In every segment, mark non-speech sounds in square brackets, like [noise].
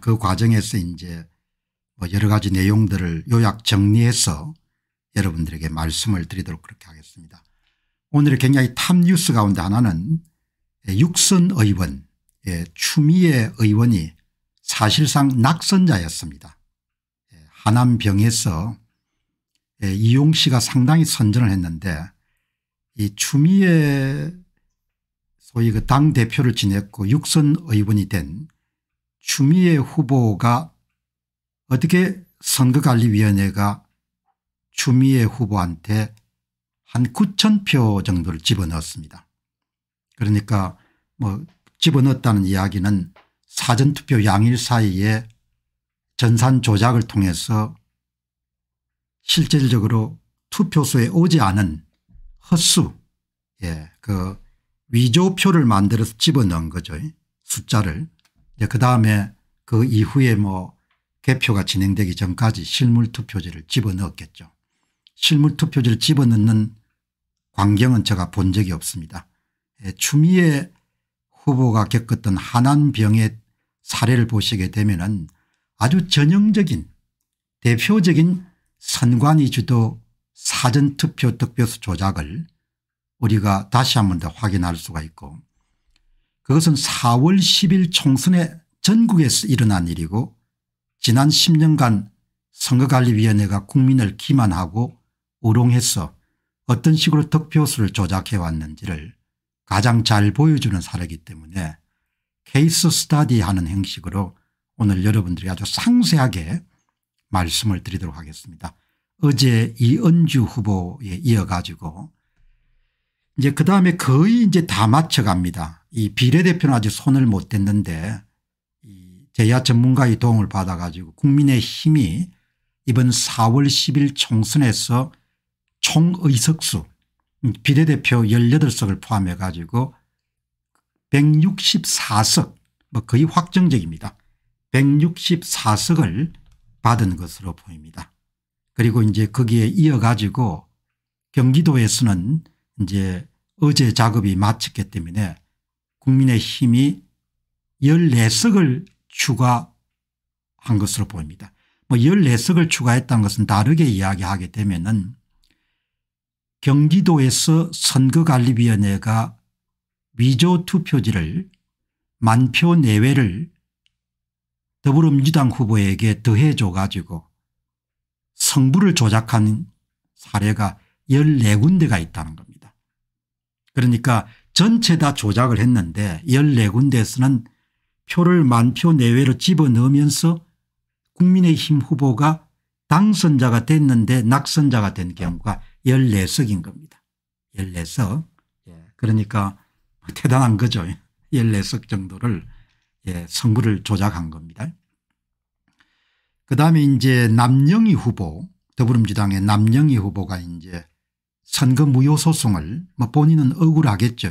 그 과정에서 이제 뭐 여러 가지 내용들을 요약 정리해서 여러분들에게 말씀을 드리도록 그렇게 하겠습니다. 오늘 굉장히 탑뉴스 가운데 하나는 예, 육선 의원 예, 추미애 의원이 사실상 낙선자였습니다. 예, 하남병에서 이용 씨가 상당히 선전을 했는데 이 추미애 소위 그 당대표를 지냈고 육선 의원이 된 추미애 후보가 어떻게 선거관리위원회가 추미애 후보한테 한 9천 표 정도를 집어넣었습니다. 그러니까 뭐 집어넣었다는 이야기는 사전투표 양일 사이에 전산 조작을 통해서 실질적으로 투표소에 오지 않은 헛수 예, 그 위조표를 만들어서 집어넣은 거죠. 숫자를 그 다음에 그 이후에 뭐 개표가 진행되기 전까지 실물투표지를 집어넣었겠죠. 실물투표지를 집어넣는 광경은 제가 본 적이 없습니다. 예, 추미애 후보가 겪었던 한안병의 사례를 보시게 되면 은 아주 전형적인 대표적인 선관위 주도 사전투표 득표수 조작을 우리가 다시 한 번 더 확인할 수가 있고 그것은 4월 10일 총선에 전국에서 일어난 일이고 지난 10년간 선거관리위원회가 국민을 기만하고 우롱해서 어떤 식으로 득표수를 조작해 왔는지를 가장 잘 보여주는 사례이기 때문에 케이스 스타디하는 형식으로 오늘 여러분들이 아주 상세하게 말씀을 드리도록 하겠습니다. 어제 이은주 후보에 이어가지고 이제 그다음에 거의 이제 다 맞춰갑니다. 이 비례대표는 아직 손을 못 댔는데 이 제야 전문가의 도움을 받아 가지고 국민의 힘이 이번 4월 10일 총선에서 총의석수 음, 비례대표 18석을 포함해 가지고 164석 뭐 거의 확정적입니다. 164석을 받은 것으로 보입니다. 그리고 이제 거기에 이어 가지고 경기도에서는 이제 어제 작업이 마쳤기 때문에 국민의힘이 14석을 추가한 것으로 보입니다. 뭐 14석을 추가했다는 것은 다르게 이야기하게 되면은 경기도에서 선거관리위원회가 위조 투표지를 만표 내외를 더불어민주당 후보에게 더해줘 가지고 성부를 조작한 사례가 14군데가 있다는 겁니다. 그러니까 전체 다 조작을 했는데 14군데에서는 표를 만 표 내외로 집어넣으면서 국민의힘 후보가 당선자가 됐는데 낙선자가 된 경우가 14석인 겁니다. 14석. 예. 그러니까 뭐 대단한 거죠. 14석 [laughs] 정도를 예, 선거를 조작한 겁니다. 그다음에 이제 남영희 후보 더불어민주당의 남영희 후보가 이제 선거 무효 소송을 뭐 본인은 억울하겠죠.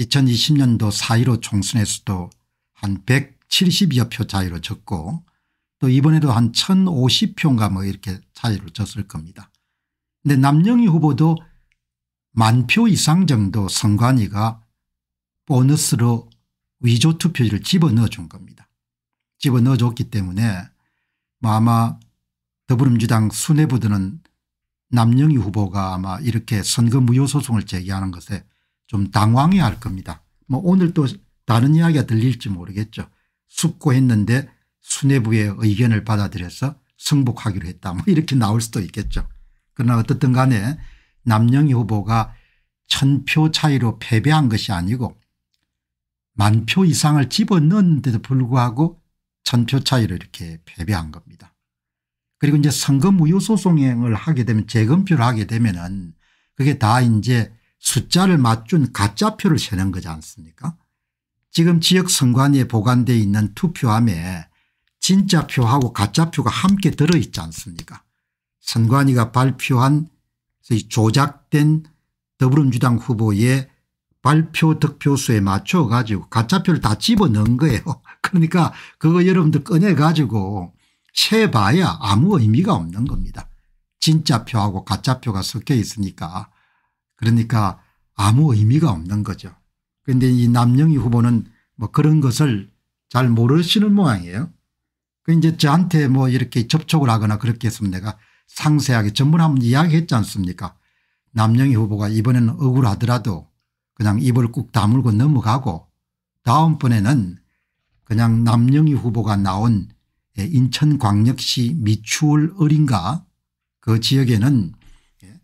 2020년도 4.15 총선에서도 한 170여 표 차이로 졌고 또 이번에도 한 1050표인가 뭐 이렇게 차이로 졌을 겁니다. 근데 남영희 후보도 만 표 이상 정도 선관위가 보너스로 위조 투표율을 집어넣어 준 겁니다. 집어넣어 줬기 때문에 뭐 아마 더불어민주당 수뇌부들은 남영희 후보가 아마 이렇게 선거 무효 소송을 제기하는 것에 좀 당황해 할 겁니다. 뭐 오늘 또 다른 이야기가 들릴지 모르겠죠. 숙고했는데 수뇌부의 의견을 받아들여서 승복하기로 했다 뭐 이렇게 나올 수도 있겠죠. 그러나 어떻든 간에 남영희 후보가 천 표 차이로 패배한 것이 아니고 만 표 이상을 집어넣는데도 불구하고 천 표 차이로 이렇게 패배한 겁니다. 그리고 이제 선거 무효 소송행을 하게 되면 재검표를 하게 되면은 그게 다 이제 숫자를 맞춘 가짜 표를 세는 거지 않습니까? 지금 지역 선관위에 보관되어 있는 투표함에 진짜 표하고 가짜 표가 함께 들어있지 않습니까? 선관위가 발표한 조작된 더불어민주당 후보의 발표 득표수에 맞춰 가지고 가짜표를 다 집어넣은 거예요. [laughs] 그러니까 그거 여러분들 꺼내 가지고 채봐야 아무 의미가 없는 겁니다. 진짜 표하고 가짜 표가 섞여 있으니까 그러니까 아무 의미가 없는 거죠. 그런데 이 남영희 후보는 뭐 그런 것을 잘 모르시는 모양이에요. 그 이제 저한테 뭐 이렇게 접촉을 하거나 그렇게 했으면 내가 상세하게 전문 한번 이야기했지 않습니까? 남영희 후보가 이번에는 억울하더라도 그냥 입을 꾹 다물고 넘어가고 다음번에는 그냥 남영희 후보가 나온 예, 인천광역시 미추홀 어린가 그 지역에는 예,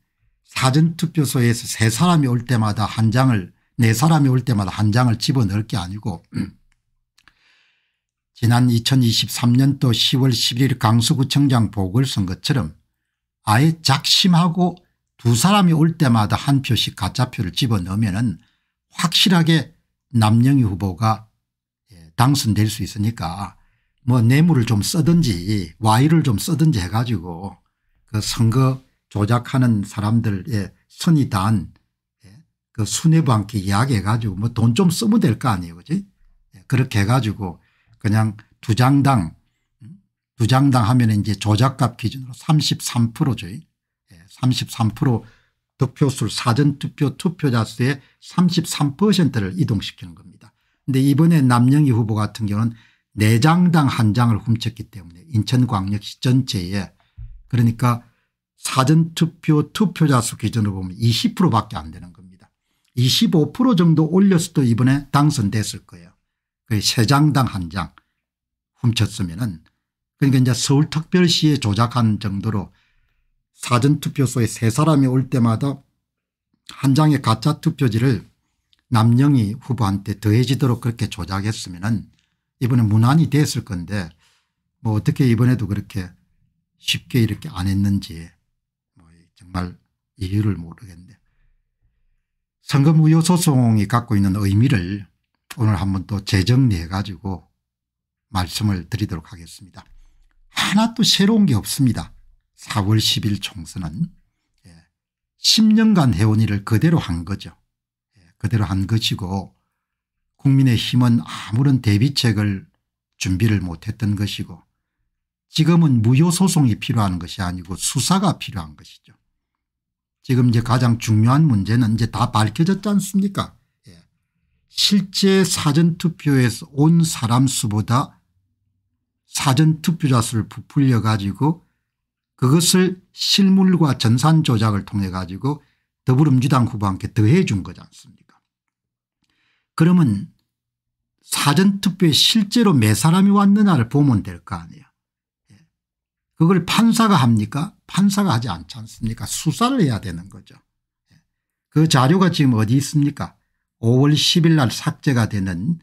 사전투표소에서 세 사람이 올 때마다 한 장을 네 사람이 올 때마다 한 장을 집어넣을 게 아니고 [clears throat] 지난 2023년도 10월 11일 강서구청장 보궐선거처럼 아예 작심하고 두 사람이 올 때마다 한 표씩 가짜표를 집어넣으면 확실하게 남영희 후보가 예, 당선될 수 있으니까 뭐 뇌물을 좀 쓰든지 와이를 좀 쓰든지 해가지고 그 선거 조작하는 사람들의 선이 단그 예, 수뇌부 함께 이야기해가지고 뭐 돈 좀 쓰면 될 거 아니에요 그지 예, 그렇게 해가지고 그냥 두 장당 음, 두 장당 하면 이제 조작값 기준으로 33%죠 33% 득표수 사전투표 투표자 수의 33%를 이동시키는 겁니다. 근데 이번에 남영희 후보 같은 경우는 4장당 한 장을 훔쳤기 때문에 인천광역시 전체에 그러니까 사전투표 투표자 수 기준으로 보면 20%밖에 안 되는 겁니다. 25% 정도 올렸어도 이번에 당선됐을 거예요. 그 3장당 한 장 훔쳤으면 은 그러니까 이제 서울특별시에 조작한 정도로 사전투표소에 세 사람이 올 때마다 한 장의 가짜 투표지를 남영희 후보한테 더해지도록 그렇게 조작했으면 은 이번에 무난히 됐을 건데 뭐 어떻게 이번에도 그렇게 쉽게 이렇게 안 했는지 뭐 정말 이유를 모르겠는데 선거무효 소송이 갖고 있는 의미를 오늘 한번 또 재정리해 가지고 말씀을 드리도록 하겠습니다. 하나 또 새로운 게 없습니다. 4월 10일 총선은 10년간 예. 해온 일을 그대로 한 거죠. 예. 그대로 한 것이고 국민의힘은 아무런 대비책을 준비를 못했던 것이고 지금은 무효소송이 필요한 것이 아니고 수사가 필요한 것이죠. 지금 이제 가장 중요한 문제는 이제 다 밝혀졌지 않습니까 예. 실제 사전투표에서 온 사람 수보다 사전투표자 수를 부풀려 가지고 그것을 실물과 전산 조작을 통해 가지고 더불어민주당 후보한테 더해 준 거지 않습니까 그러면 사전투표에 실제로 몇 사람이 왔느냐를 보면 될 거 아니에요. 예. 그걸 판사가 합니까? 판사가 하지 않지 않습니까? 수사를 해야 되는 거죠. 예. 그 자료가 지금 어디 있습니까? 5월 10일 날 삭제가 되는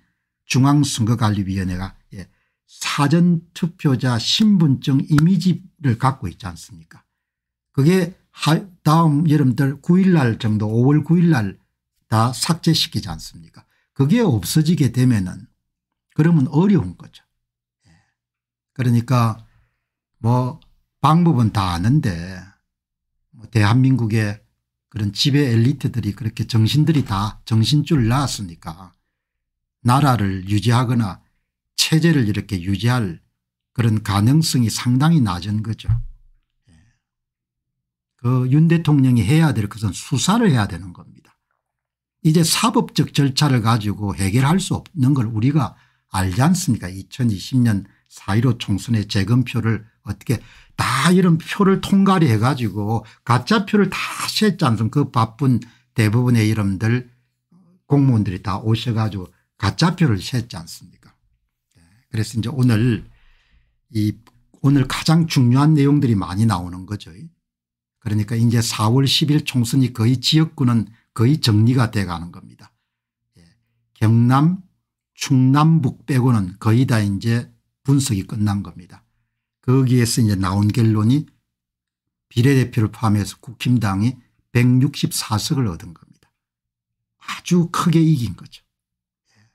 중앙선거관리위원회가 예, 사전투표자 신분증 이미지를 갖고 있지 않습니까? 그게 다음 여러분들 9일 날 정도 5월 9일 날 다 삭제시키지 않습니까? 그게 없어지게 되면은 그러면 어려운 거죠. 예. 그러니까 뭐 방법은 다 아는데 뭐 대한민국의 그런 지배 엘리트들이 그렇게 정신들이 다 정신줄 나왔으니까 나라를 유지하거나 체제를 이렇게 유지할 그런 가능성이 상당히 낮은 거죠. 예. 그윤 대통령이 해야 될 것은 수사를 해야 되는 겁니다. 이제 사법적 절차를 가지고 해결할 수 없는 걸 우리가 알지 않습니까 2020년 4.15 총선의 재검표를 어떻게 다 이런 표를 통갈이 해 가지고 가짜 표를 다 쐈지 않습니까 그 바쁜 대부분의 이름들 공무원들이 다 오셔 가지고 가짜 표를 쐈지 않습니까 네, 그래서 이제 오늘 이 오늘 가장 중요한 내용들이 많이 나오는 거죠 그러니까 이제 4월 10일 총선이 거의 지역구는 거의 정리가 돼가는 겁니다. 예. 경남 충남북 빼고는 거의 다 이제 분석이 끝난 겁니다. 거기에서 이제 나온 결론이 비례대표를 포함해서 국힘당이 164석을 얻은 겁니다. 아주 크게 이긴 거죠. 예.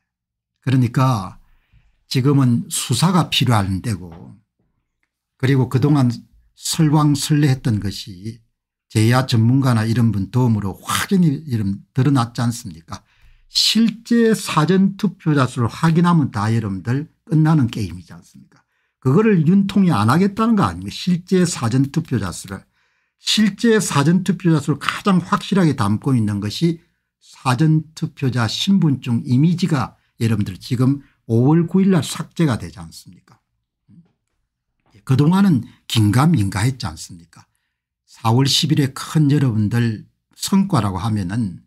그러니까 지금은 수사가 필요한 때고 그리고 그동안 설왕설래했던 것이 제야 전문가나 이런 분 도움으로 확연히 이름 드러났지 않습니까 실제 사전투표자 수를 확인하면 다 여러분들 끝나는 게임이지 않습니까 그거를 윤통이 안 하겠다는 거 아닙니까 실제 사전투표자 수를 실제 사전투표자 수를 가장 확실하게 담고 있는 것이 사전투표자 신분증 이미지가 여러분들 지금 5월 9일 날 삭제가 되지 않습니까 예, 그동안은 긴가민가했지 않습니까 4월 10일에 큰 여러분들 성과라고 하면은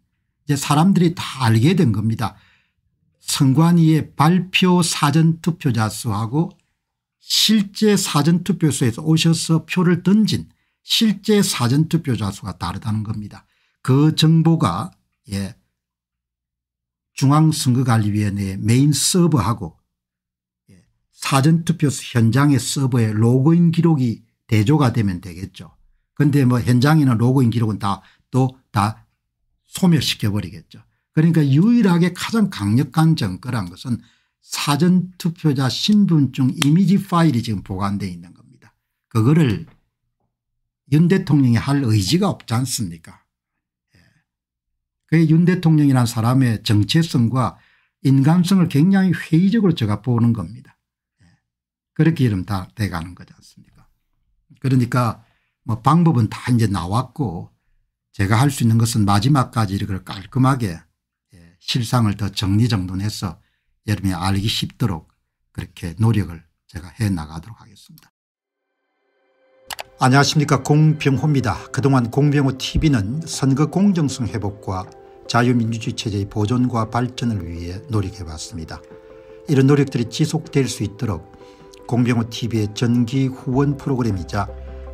이제 사람들이 다 알게 된 겁니다. 선관위의 발표 사전투표자 수하고 실제 사전투표소에서 오셔서 표를 던진 실제 사전투표자 수가 다르다는 겁니다. 그 정보가 예 중앙선거관리위원회 메인 서버하고 예 사전투표 현장의 서버에 로그인 기록이 대조가 되면 되겠죠. 그런데뭐 현장이나 로그인 기록은 다 또 다 소멸시켜 버리겠죠. 그러니까 유일하게 가장 강력한 정거란 것은 사전투표자 신분증 이미지 파일이 지금 보관되어 있는 겁니다. 그거를 윤 대통령이 할 의지가 없지 않습니까 예. 그게 윤 대통령이라는 사람의 정체성과 인간성을 굉장히 회의적으로 제가 보는 겁니다. 예. 그렇게 이름 다 돼가는 거지 않습니까 그러니까 뭐 방법은 다 이제 나왔고 제가 할 수 있는 것은 마지막까지 이걸 깔끔하게 예, 실상을 더 정리정돈해서 여러분이 알기 쉽도록 그렇게 노력을 제가 해 나가도록 하겠습니다. 안녕하십니까 공병호입니다. 그동안 공병호 tv는 선거 공정성 회복과 자유민주주의 체제의 보존과 발전을 위해 노력해봤습니다. 이런 노력들이 지속될 수 있도록 공병호 tv의 전기 후원 프로그램이자